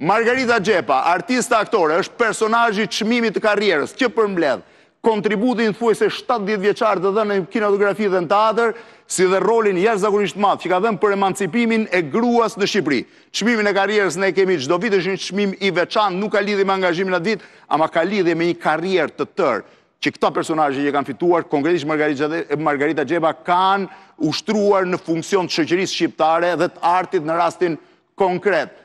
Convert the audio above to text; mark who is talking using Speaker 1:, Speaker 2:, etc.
Speaker 1: Margarita Gjepa, artista aktore, është personajji qmimit të karrierës, që përmbledhë, kontributin të fuese 7 70 vjeqarë të dhënë në kinotografi dhe në teatër, si dhe rolin jashtë zakonisht madhë që ka dhënë për emancipimin e gruas në Shqipëri. Qmimin e karrierës ne kemi qdo vitë është një i veçanë, nuk ka lidhje me angazhimin atë vitë, ama ka lidhje me një karrierë të tërë që këta personajë që kanë fituar, konkretisht Margarita Gjepa, kanë ushtruar në funksion të shëqërisë shqiptare dhe të artit në rastin konkret.